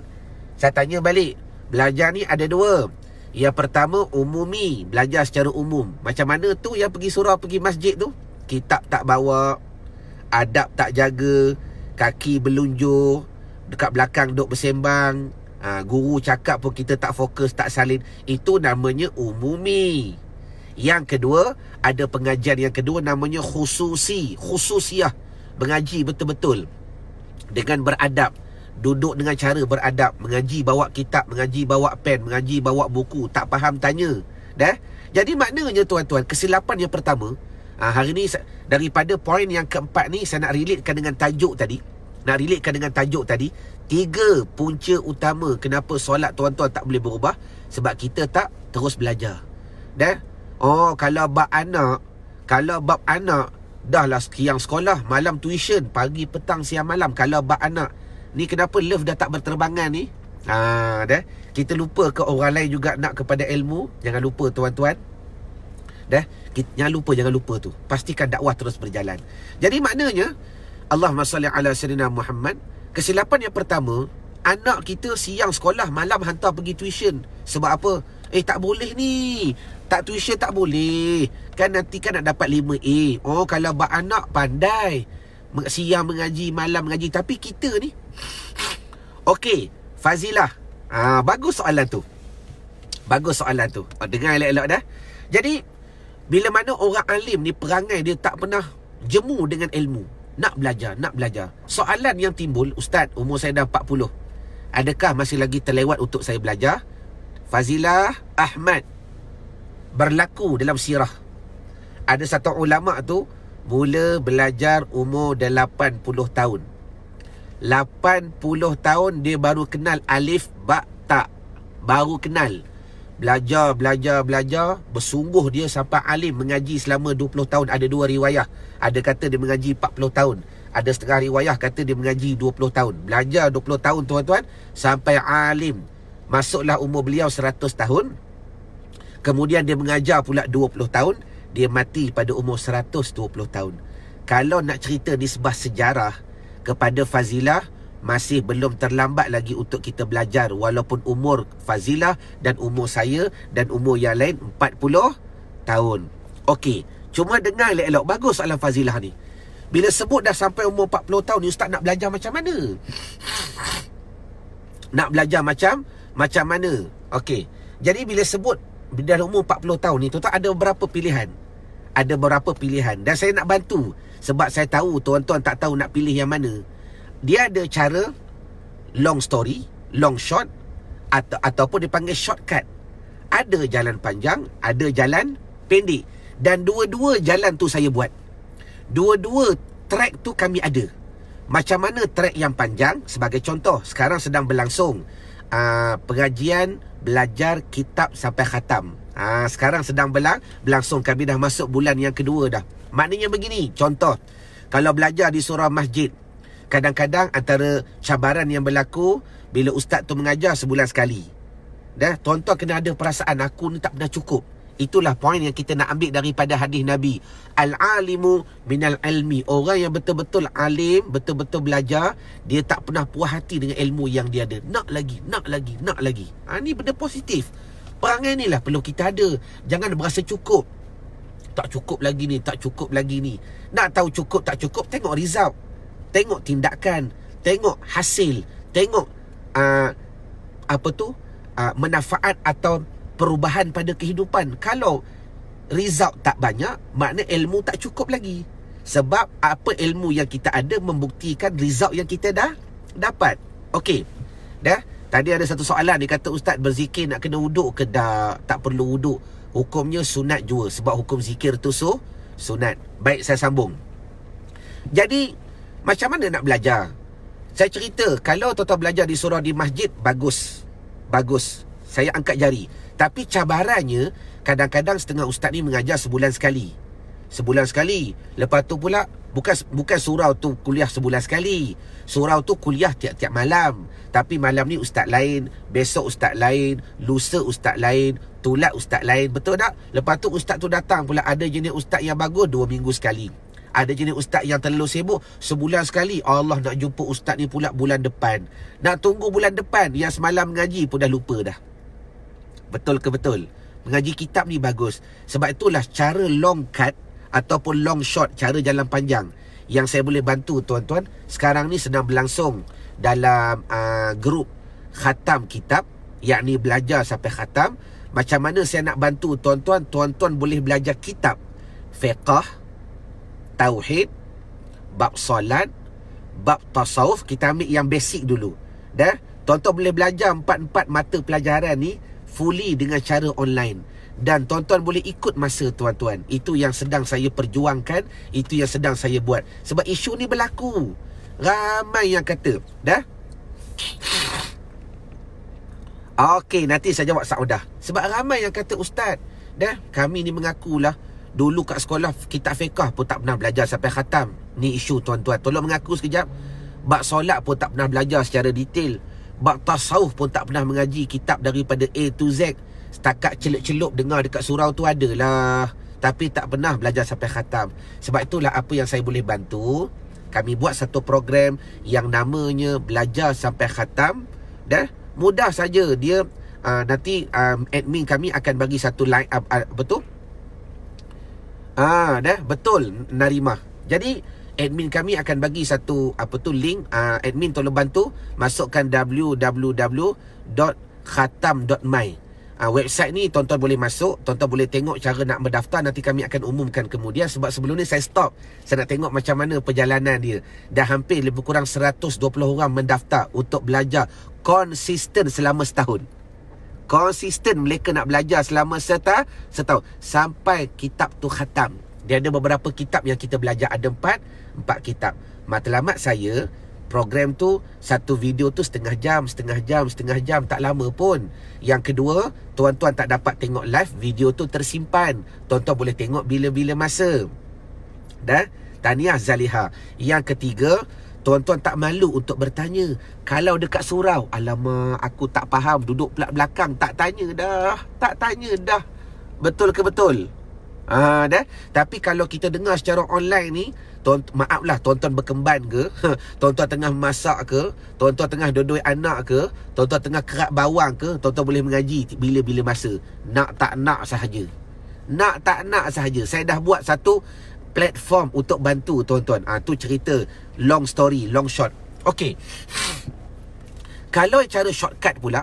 Saya tanya balik Belajar ni ada dua Yang pertama umumi Belajar secara umum Macam mana tu yang pergi surau pergi masjid tu Kitab tak bawa Adab tak jaga Kaki belunjur Dekat belakang duk bersembang ha, Guru cakap pun kita tak fokus tak salin Itu namanya umumi yang kedua, ada pengajian yang kedua namanya khususi, khususiah. Mengaji betul-betul dengan beradab. Duduk dengan cara beradab, mengaji bawa kitab, mengaji bawa pen, mengaji bawa buku, tak faham tanya. Dah? Jadi maknanya tuan-tuan, kesilapan yang pertama, ah, hari ni daripada poin yang keempat ni saya nak relatekan dengan tajuk tadi. Nak relatekan dengan tajuk tadi, tiga punca utama kenapa solat tuan-tuan tak boleh berubah sebab kita tak terus belajar. Dah? Oh, kalau bab anak, kalau bab anak, dah lah sekian sekolah, malam tuition, pagi, petang, siang, malam. Kalau bab anak, ni kenapa love dah tak berterbangan ni? Ah, ha, dah. Kita lupa ke orang lain juga nak kepada ilmu? Jangan lupa tuan-tuan. Dah. Kita, jangan lupa, jangan lupa tu. Pastikan dakwah terus berjalan. Jadi maknanya, Allah masalli ala sirina Muhammad, kesilapan yang pertama, anak kita siang sekolah, malam hantar pergi tuition. Sebab apa? Eh tak boleh ni tak tuition tak boleh. Kan nanti kan nak dapat 5A. Oh, kalau buat anak pandai. Siang mengaji, malam mengaji. Tapi kita ni... Okey, Fazilah. Ha, bagus soalan tu. Bagus soalan tu. Oh, dengar elok-elok dah. Jadi, bila mana orang alim ni perangai dia tak pernah jemu dengan ilmu. Nak belajar, nak belajar. Soalan yang timbul, Ustaz, umur saya dah 40. Adakah masih lagi terlewat untuk saya belajar? Fazilah Ahmad berlaku dalam sirah. Ada satu ulama tu mula belajar umur 80 tahun. 80 tahun dia baru kenal alif ba tak, Baru kenal. Belajar, belajar, belajar. Bersungguh dia sampai alim mengaji selama 20 tahun. Ada dua riwayah. Ada kata dia mengaji 40 tahun. Ada setengah riwayah kata dia mengaji 20 tahun. Belajar 20 tahun tuan-tuan. Sampai alim. Masuklah umur beliau 100 tahun. Kemudian dia mengajar pula 20 tahun Dia mati pada umur 120 tahun Kalau nak cerita di sebah sejarah Kepada Fazilah Masih belum terlambat lagi untuk kita belajar Walaupun umur Fazilah dan umur saya Dan umur yang lain 40 tahun Okey Cuma dengar elok-elok Bagus soalan Fazilah ni Bila sebut dah sampai umur 40 tahun ni Ustaz nak belajar macam mana? Nak belajar macam macam mana? Okey. Jadi bila sebut dah umur 40 tahun ni tuan-tuan ada berapa pilihan ada berapa pilihan dan saya nak bantu sebab saya tahu tuan-tuan tak tahu nak pilih yang mana dia ada cara long story long shot atau ataupun dipanggil shortcut ada jalan panjang ada jalan pendek dan dua-dua jalan tu saya buat dua-dua track tu kami ada macam mana track yang panjang sebagai contoh sekarang sedang berlangsung uh, pengajian belajar kitab sampai khatam. Ha, sekarang sedang belang, berlangsung kami dah masuk bulan yang kedua dah. Maknanya begini, contoh. Kalau belajar di surau masjid, kadang-kadang antara cabaran yang berlaku, bila ustaz tu mengajar sebulan sekali. Dah, tuan-tuan kena ada perasaan aku ni tak pernah cukup. Itulah poin yang kita nak ambil daripada hadis Nabi. Al-alimu minal ilmi. Orang yang betul-betul alim, betul-betul belajar, dia tak pernah puas hati dengan ilmu yang dia ada. Nak lagi, nak lagi, nak lagi. Ha, ini benda positif. Perangai inilah perlu kita ada. Jangan berasa cukup. Tak cukup lagi ni, tak cukup lagi ni. Nak tahu cukup, tak cukup, tengok result. Tengok tindakan. Tengok hasil. Tengok uh, apa tu? Uh, ah, menafaat atau perubahan pada kehidupan kalau result tak banyak makna ilmu tak cukup lagi sebab apa ilmu yang kita ada membuktikan result yang kita dah dapat okey dah tadi ada satu soalan dia kata ustaz berzikir nak kena wuduk ke tak tak perlu wuduk hukumnya sunat jua sebab hukum zikir tu so sunat baik saya sambung jadi macam mana nak belajar saya cerita kalau tuan-tuan belajar di surau di masjid bagus bagus saya angkat jari tapi cabarannya kadang-kadang setengah ustaz ni mengajar sebulan sekali. Sebulan sekali. Lepas tu pula bukan bukan surau tu kuliah sebulan sekali. Surau tu kuliah tiap-tiap malam. Tapi malam ni ustaz lain, besok ustaz lain, lusa ustaz lain, tulat ustaz lain. Betul tak? Lepas tu ustaz tu datang pula ada jenis ustaz yang bagus dua minggu sekali. Ada jenis ustaz yang terlalu sibuk Sebulan sekali Allah nak jumpa ustaz ni pula bulan depan Nak tunggu bulan depan Yang semalam ngaji pun dah lupa dah betul ke betul mengaji kitab ni bagus sebab itulah cara long cut ataupun long shot cara jalan panjang yang saya boleh bantu tuan-tuan sekarang ni sedang berlangsung dalam uh, grup khatam kitab Yang ni belajar sampai khatam macam mana saya nak bantu tuan-tuan tuan-tuan boleh belajar kitab fiqh tauhid bab solat bab tasawuf kita ambil yang basic dulu dah tuan-tuan boleh belajar empat-empat mata pelajaran ni fully dengan cara online dan tuan-tuan boleh ikut masa tuan-tuan itu yang sedang saya perjuangkan itu yang sedang saya buat sebab isu ni berlaku ramai yang kata dah Okey, nanti saya jawab saudah. Sebab ramai yang kata, Ustaz, dah, kami ni mengakulah, dulu kat sekolah, kita fiqah pun tak pernah belajar sampai khatam. Ni isu, tuan-tuan. Tolong mengaku sekejap. Bak solat pun tak pernah belajar secara detail. Baktasawuf pun tak pernah mengaji kitab daripada A to Z Setakat celup-celup dengar dekat surau tu adalah Tapi tak pernah belajar sampai khatam Sebab itulah apa yang saya boleh bantu Kami buat satu program yang namanya Belajar Sampai Khatam Dan mudah saja dia uh, Nanti um, admin kami akan bagi satu line up uh, ah, Betul? Ah, dah betul Narimah Jadi admin kami akan bagi satu apa tu link uh, admin tolong bantu masukkan www.khatam.my uh, ah, website ni tuan-tuan boleh masuk tuan-tuan boleh tengok cara nak mendaftar nanti kami akan umumkan kemudian sebab sebelum ni saya stop saya nak tengok macam mana perjalanan dia dah hampir lebih kurang 120 orang mendaftar untuk belajar konsisten selama setahun konsisten mereka nak belajar selama seta setahun sampai kitab tu khatam dia ada beberapa kitab yang kita belajar ada empat empat kitab. Matlamat saya, program tu satu video tu setengah jam, setengah jam, setengah jam tak lama pun. Yang kedua, tuan-tuan tak dapat tengok live, video tu tersimpan. Tuan-tuan boleh tengok bila-bila masa. Dah? Tahniah Zaliha. Yang ketiga, tuan-tuan tak malu untuk bertanya. Kalau dekat surau, alamak aku tak faham, duduk pula belakang, tak tanya dah. Tak tanya dah. Betul ke betul? Ah, dah. Tapi kalau kita dengar secara online ni, tuan, maaf lah tuan-tuan berkemban ke, tuan-tuan tengah masak ke, tuan-tuan tengah dodoi anak ke, tuan-tuan tengah kerak bawang ke, tuan-tuan boleh mengaji bila-bila masa. Nak tak nak sahaja. Nak tak nak sahaja. Saya dah buat satu platform untuk bantu tuan-tuan. Ah ha, tu cerita long story, long shot. Okey. Kalau cara shortcut pula,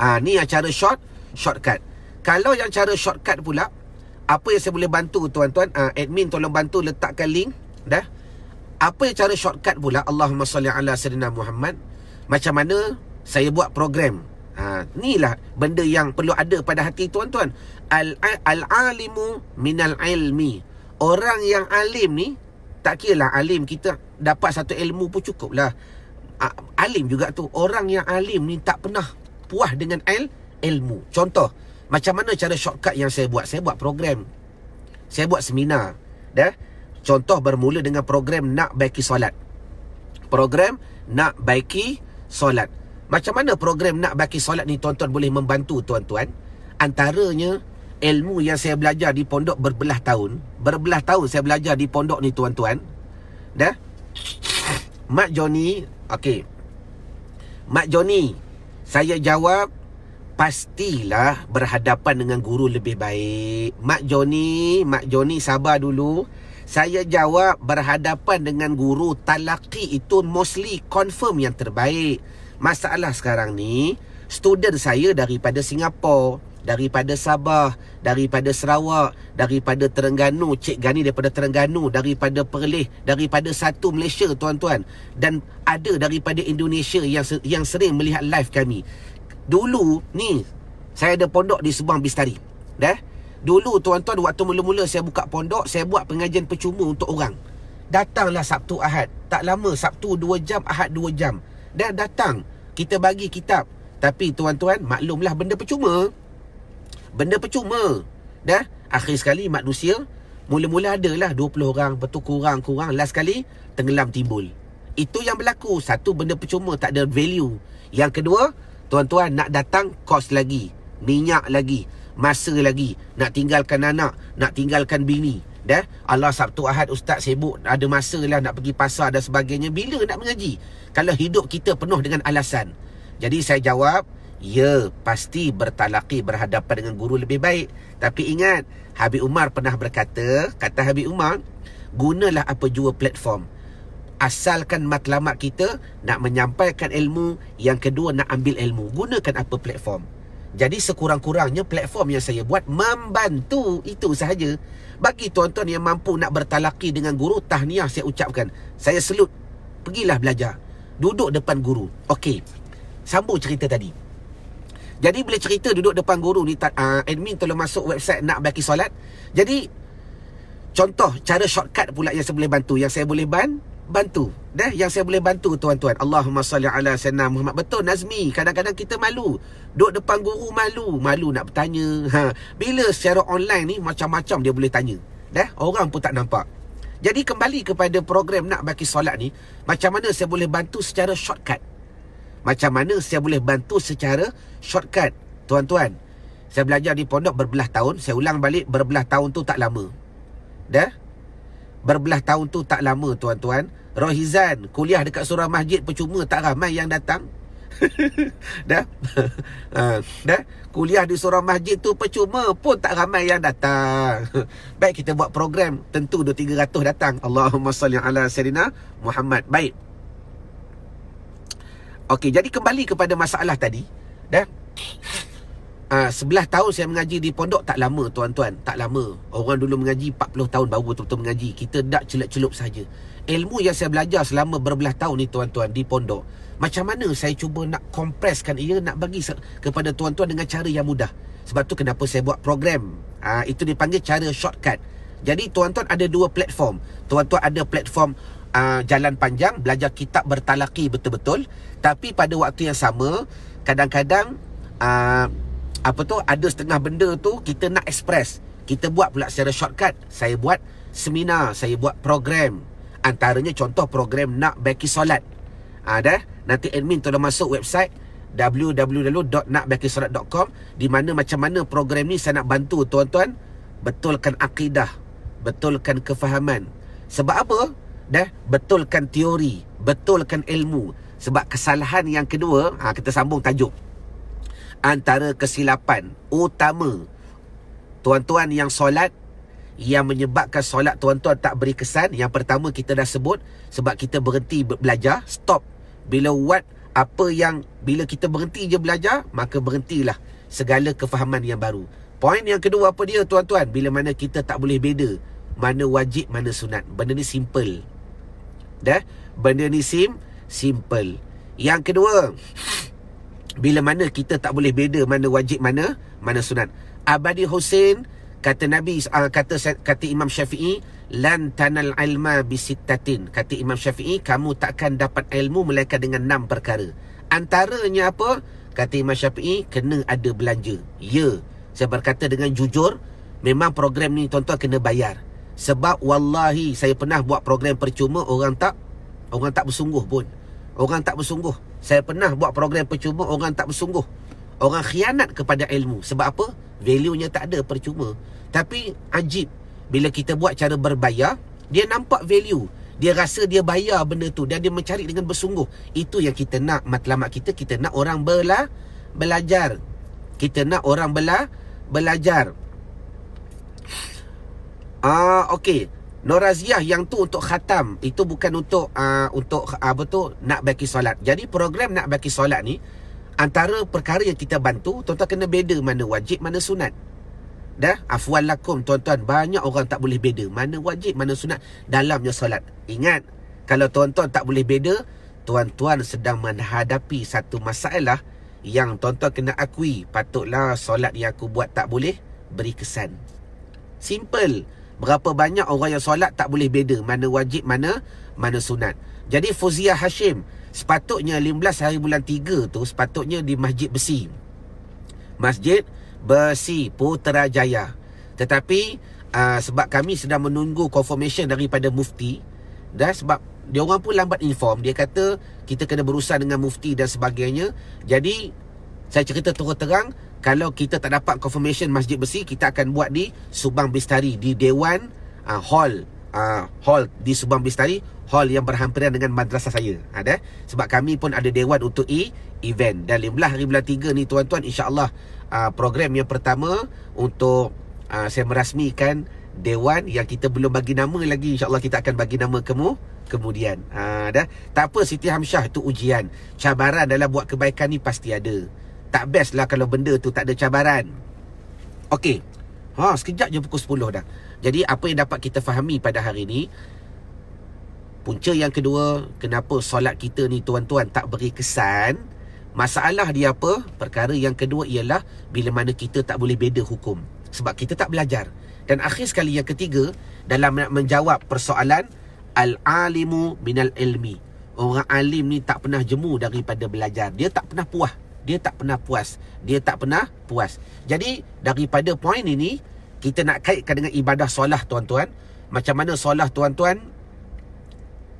ha, ni yang cara short, shortcut. Kalau yang cara shortcut pula, apa yang saya boleh bantu tuan-tuan, ha, admin tolong bantu letakkan link dah apa yang cara shortcut pula Allahumma salli ala sayyidina Muhammad macam mana saya buat program ha inilah benda yang perlu ada pada hati tuan-tuan al alimu minal ilmi orang yang alim ni tak kira lah alim kita dapat satu ilmu pun cukup lah alim juga tu orang yang alim ni tak pernah puah dengan il ilmu contoh macam mana cara shortcut yang saya buat saya buat program saya buat seminar dah Contoh bermula dengan program nak baiki solat. Program nak baiki solat. Macam mana program nak baiki solat ni tuan-tuan boleh membantu tuan-tuan? Antaranya ilmu yang saya belajar di pondok berbelah tahun. Berbelah tahun saya belajar di pondok ni tuan-tuan. Dah? Mak Joni, okey. Mak Joni, saya jawab pastilah berhadapan dengan guru lebih baik. Mak Joni, Mak Joni sabar dulu. Saya jawab berhadapan dengan guru talaki itu mostly confirm yang terbaik. Masalah sekarang ni, student saya daripada Singapura, daripada Sabah, daripada Sarawak, daripada Terengganu, Cik Gani daripada Terengganu, daripada Perlis, daripada satu Malaysia tuan-tuan dan ada daripada Indonesia yang yang sering melihat live kami. Dulu ni saya ada pondok di Subang Bistari. Dah? Dulu tuan-tuan waktu mula-mula saya buka pondok Saya buat pengajian percuma untuk orang Datanglah Sabtu Ahad Tak lama Sabtu 2 jam Ahad 2 jam Dan datang Kita bagi kitab Tapi tuan-tuan maklumlah benda percuma Benda percuma Dah Akhir sekali manusia Mula-mula adalah 20 orang Betul kurang-kurang Last sekali tenggelam timbul Itu yang berlaku Satu benda percuma tak ada value Yang kedua Tuan-tuan nak datang kos lagi Minyak lagi masa lagi nak tinggalkan anak, nak tinggalkan bini. Dah Allah Sabtu Ahad ustaz sibuk ada masalah nak pergi pasar dan sebagainya bila nak mengaji? Kalau hidup kita penuh dengan alasan. Jadi saya jawab, ya pasti bertalaki berhadapan dengan guru lebih baik. Tapi ingat, Habib Umar pernah berkata, kata Habib Umar, gunalah apa jua platform. Asalkan matlamat kita nak menyampaikan ilmu, yang kedua nak ambil ilmu. Gunakan apa platform? Jadi sekurang-kurangnya platform yang saya buat membantu itu sahaja. Bagi tuan-tuan yang mampu nak bertalaki dengan guru, tahniah saya ucapkan. Saya selut. Pergilah belajar. Duduk depan guru. Okey. Sambung cerita tadi. Jadi bila cerita duduk depan guru ni, ah, admin tolong masuk website nak bagi solat. Jadi, contoh cara shortcut pula yang saya boleh bantu. Yang saya boleh ban bantu. Dah yang saya boleh bantu tuan-tuan. Allahumma salli ala sayyidina Muhammad. Betul Nazmi, kadang-kadang kita malu. Duduk depan guru malu, malu nak bertanya. Ha. Bila secara online ni macam-macam dia boleh tanya. Dah orang pun tak nampak. Jadi kembali kepada program nak bagi solat ni, macam mana saya boleh bantu secara shortcut? Macam mana saya boleh bantu secara shortcut, tuan-tuan? Saya belajar di pondok berbelah tahun, saya ulang balik berbelah tahun tu tak lama. Dah? berbelah tahun tu tak lama tuan-tuan. Rohizan, kuliah dekat surau masjid percuma tak ramai yang datang. dah? Ha, dah? Kuliah di surau masjid tu percuma pun tak ramai yang datang. Baik kita buat program tentu 2-300 datang. Allahumma salli ala Serina Muhammad. Baik. Okey, jadi kembali kepada masalah tadi. Dah? Ah, Sebelah tahun saya mengaji di pondok Tak lama tuan-tuan Tak lama Orang dulu mengaji 40 tahun baru betul-betul mengaji Kita tak celup-celup saja. Ilmu yang saya belajar selama berbelah tahun ni tuan-tuan Di pondok Macam mana saya cuba nak kompreskan ia Nak bagi kepada tuan-tuan dengan cara yang mudah Sebab tu kenapa saya buat program ha, Itu dipanggil cara shortcut Jadi tuan-tuan ada dua platform Tuan-tuan ada platform ha, jalan panjang Belajar kitab bertalaki betul-betul Tapi pada waktu yang sama Kadang-kadang Haa apa tu ada setengah benda tu kita nak express kita buat pula secara shortcut saya buat seminar saya buat program antaranya contoh program nak baki solat ha, ada ha, nanti admin tolong masuk website www.nakbakisolat.com di mana macam mana program ni saya nak bantu tuan-tuan betulkan akidah betulkan kefahaman sebab apa dah betulkan teori betulkan ilmu sebab kesalahan yang kedua ha, kita sambung tajuk antara kesilapan utama tuan-tuan yang solat yang menyebabkan solat tuan-tuan tak beri kesan yang pertama kita dah sebut sebab kita berhenti belajar stop bila what apa yang bila kita berhenti je belajar maka berhentilah segala kefahaman yang baru poin yang kedua apa dia tuan-tuan bila mana kita tak boleh beda mana wajib mana sunat benda ni simple dah benda ni sim simple yang kedua bila mana kita tak boleh beda mana wajib mana mana sunat abadi husain kata nabi uh, kata kata imam syafi'i lan tanal ilma bisittatin kata imam syafi'i kamu takkan dapat ilmu melainkan dengan enam perkara antaranya apa kata imam syafi'i kena ada belanja ya saya berkata dengan jujur memang program ni tuan-tuan kena bayar sebab wallahi saya pernah buat program percuma orang tak orang tak bersungguh pun orang tak bersungguh saya pernah buat program percuma orang tak bersungguh. Orang khianat kepada ilmu. Sebab apa? Value-nya tak ada percuma. Tapi ajib. Bila kita buat cara berbayar, dia nampak value. Dia rasa dia bayar benda tu dan dia mencari dengan bersungguh. Itu yang kita nak matlamat kita. Kita nak orang bela belajar. Kita nak orang bela belajar. Ah, uh, okey. Noraziah yang tu untuk khatam itu bukan untuk uh, untuk uh, apa tu nak baki solat. Jadi program nak baki solat ni antara perkara yang kita bantu tuan-tuan kena beda mana wajib mana sunat. Dah afwan lakum tuan-tuan banyak orang tak boleh beda mana wajib mana sunat dalamnya solat. Ingat kalau tuan-tuan tak boleh beda tuan-tuan sedang menghadapi satu masalah yang tuan-tuan kena akui patutlah solat yang aku buat tak boleh beri kesan. Simple. Berapa banyak orang yang solat tak boleh beda mana wajib mana mana sunat. Jadi Fuziah Hashim sepatutnya 15 hari bulan 3 tu sepatutnya di Masjid Besi. Masjid Besi Putrajaya. Tetapi uh, sebab kami sedang menunggu confirmation daripada mufti dan sebab dia orang pun lambat inform dia kata kita kena berusaha dengan mufti dan sebagainya. Jadi saya cerita terus terang kalau kita tak dapat confirmation masjid besi kita akan buat di Subang Bistari di Dewan uh, Hall uh, Hall di Subang Bistari hall yang berhampiran dengan madrasah saya ada ah, sebab kami pun ada dewan untuk e event dan 15 hari bulan 3 ni tuan-tuan insyaallah uh, program yang pertama untuk uh, saya merasmikan dewan yang kita belum bagi nama lagi insyaallah kita akan bagi nama kamu kemudian ada uh, tak apa Siti Hamsyah itu ujian cabaran dalam buat kebaikan ni pasti ada tak best lah kalau benda tu tak ada cabaran. Okey. Ha, sekejap je pukul 10 dah. Jadi apa yang dapat kita fahami pada hari ini Punca yang kedua Kenapa solat kita ni tuan-tuan tak beri kesan Masalah dia apa Perkara yang kedua ialah Bila mana kita tak boleh beda hukum Sebab kita tak belajar Dan akhir sekali yang ketiga Dalam menjawab persoalan Al-alimu minal ilmi Orang alim ni tak pernah jemu daripada belajar Dia tak pernah puas dia tak pernah puas. Dia tak pernah puas. Jadi daripada poin ini kita nak kaitkan dengan ibadah solah tuan-tuan. Macam mana solah tuan-tuan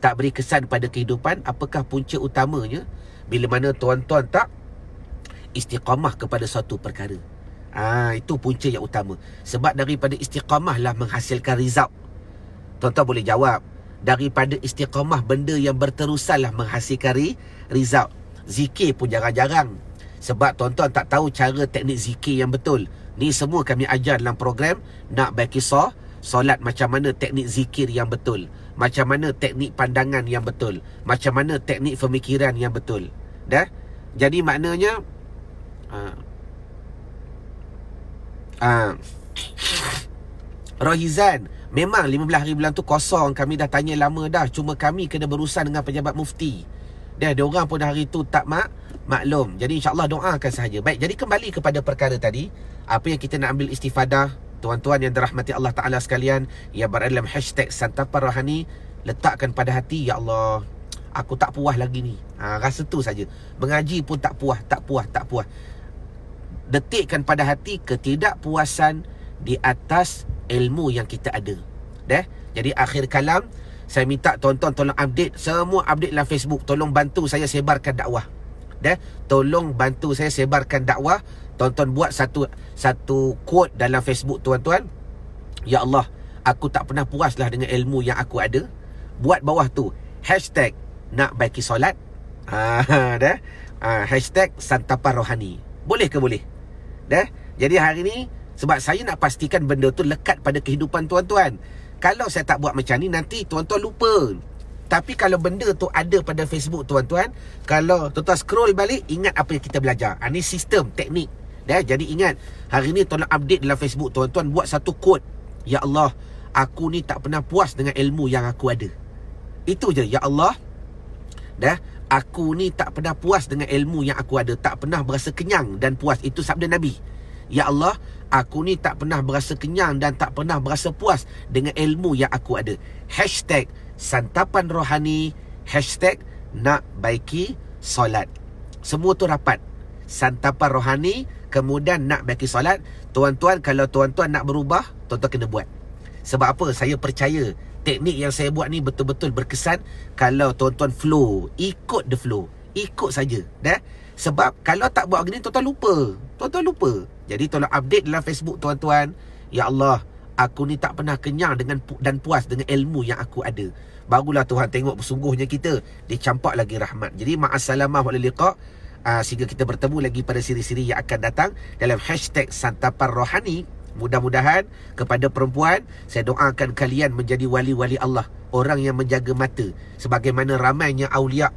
tak beri kesan pada kehidupan? Apakah punca utamanya bila mana tuan-tuan tak istiqamah kepada satu perkara? Ah ha, itu punca yang utama. Sebab daripada istiqamah lah menghasilkan result. Tuan-tuan boleh jawab. Daripada istiqamah benda yang berterusan lah menghasilkan result. Zikir pun jarang-jarang sebab tuan-tuan tak tahu cara teknik zikir yang betul. Ni semua kami ajar dalam program Nak Bekisah. Solat macam mana teknik zikir yang betul. Macam mana teknik pandangan yang betul. Macam mana teknik pemikiran yang betul. Dah? Jadi maknanya... Uh, uh, Rohizan, memang 15 hari bulan tu kosong. Kami dah tanya lama dah. Cuma kami kena berusaha dengan pejabat mufti. Dah, dia orang pun hari tu tak mak maklum. Jadi insyaAllah doakan sahaja. Baik, jadi kembali kepada perkara tadi. Apa yang kita nak ambil istifadah, tuan-tuan yang dirahmati Allah Ta'ala sekalian, ya berada dalam hashtag Santapan Rohani, letakkan pada hati, Ya Allah, aku tak puas lagi ni. Ha, rasa tu saja. Mengaji pun tak puas, tak puas, tak puas. Detikkan pada hati ketidakpuasan di atas ilmu yang kita ada. Dah, Jadi akhir kalam, saya minta tuan-tuan tolong update semua update dalam Facebook. Tolong bantu saya sebarkan dakwah eh tolong bantu saya sebarkan dakwah tonton buat satu satu quote dalam Facebook tuan-tuan ya Allah aku tak pernah puaslah dengan ilmu yang aku ada buat bawah tu hashtag nak baiki solat ah dah ah hashtag santapan rohani boleh ke boleh dah jadi hari ni sebab saya nak pastikan benda tu lekat pada kehidupan tuan-tuan kalau saya tak buat macam ni nanti tuan-tuan lupa tapi kalau benda tu ada pada Facebook tuan-tuan Kalau tuan-tuan scroll balik Ingat apa yang kita belajar ha, ah, Ini sistem, teknik ya, Jadi ingat Hari ni tuan-tuan update dalam Facebook tuan-tuan Buat satu quote Ya Allah Aku ni tak pernah puas dengan ilmu yang aku ada Itu je Ya Allah Dah Aku ni tak pernah puas dengan ilmu yang aku ada Tak pernah berasa kenyang dan puas Itu sabda Nabi Ya Allah Aku ni tak pernah berasa kenyang dan tak pernah berasa puas Dengan ilmu yang aku ada Hashtag santapan rohani, hashtag nak baiki solat. Semua tu rapat. Santapan rohani, kemudian nak baiki solat. Tuan-tuan, kalau tuan-tuan nak berubah, tuan-tuan kena buat. Sebab apa? Saya percaya teknik yang saya buat ni betul-betul berkesan kalau tuan-tuan flow. Ikut the flow. Ikut saja. Dah? Sebab kalau tak buat begini, tuan-tuan lupa. Tuan-tuan lupa. Jadi tolong update dalam Facebook tuan-tuan. Ya Allah, aku ni tak pernah kenyang dengan dan puas dengan ilmu yang aku ada. Barulah Tuhan tengok bersungguhnya kita dicampak lagi rahmat. Jadi ma'assalamah wal liqa. Uh, sehingga kita bertemu lagi pada siri-siri yang akan datang dalam hashtag santapan rohani. Mudah-mudahan kepada perempuan, saya doakan kalian menjadi wali-wali Allah. Orang yang menjaga mata. Sebagaimana ramainya awliya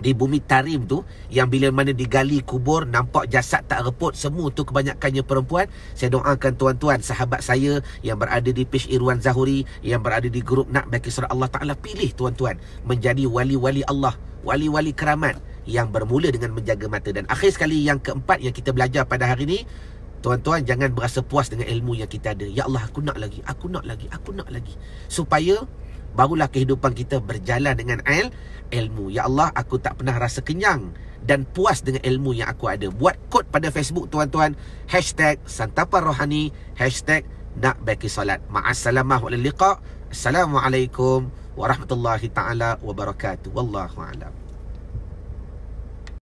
di bumi Tarim tu yang bila mana digali kubur nampak jasad tak reput semua tu kebanyakannya perempuan saya doakan tuan-tuan sahabat saya yang berada di page Irwan Zahuri yang berada di grup nak bagi surah Allah Ta'ala pilih tuan-tuan menjadi wali-wali Allah wali-wali keramat yang bermula dengan menjaga mata dan akhir sekali yang keempat yang kita belajar pada hari ini Tuan-tuan jangan berasa puas dengan ilmu yang kita ada. Ya Allah aku nak lagi, aku nak lagi, aku nak lagi. Supaya barulah kehidupan kita berjalan dengan il, ilmu. Ya Allah, aku tak pernah rasa kenyang dan puas dengan ilmu yang aku ada. Buat kod pada Facebook tuan-tuan. Hashtag Santapan Rohani. Hashtag Nak Baiki Salat. Assalamualaikum warahmatullahi ta'ala wabarakatuh. Wallahu'alam.